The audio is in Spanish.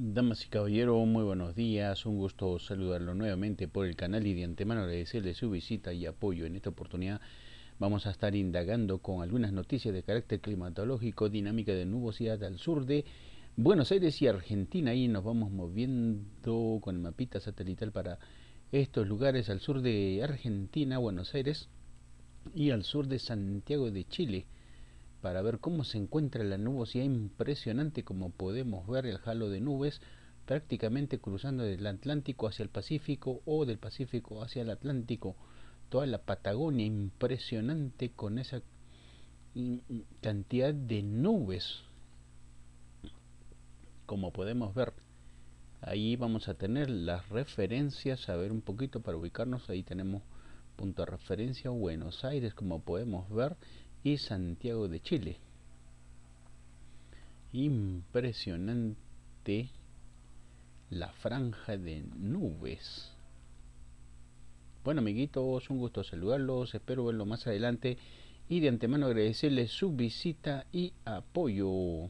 Damas y caballeros, muy buenos días, un gusto saludarlo nuevamente por el canal y de antemano agradecerle su visita y apoyo. En esta oportunidad vamos a estar indagando con algunas noticias de carácter climatológico, dinámica de nubosidad al sur de Buenos Aires y Argentina. Ahí nos vamos moviendo con mapita satelital para estos lugares al sur de Argentina, Buenos Aires y al sur de Santiago de Chile para ver cómo se encuentra la nubosidad impresionante como podemos ver el halo de nubes prácticamente cruzando del Atlántico hacia el Pacífico o del Pacífico hacia el Atlántico toda la Patagonia impresionante con esa cantidad de nubes como podemos ver ahí vamos a tener las referencias a ver un poquito para ubicarnos ahí tenemos punto de referencia Buenos Aires como podemos ver y Santiago de Chile. Impresionante la franja de nubes. Bueno amiguitos, un gusto saludarlos, espero verlos más adelante y de antemano agradecerles su visita y apoyo.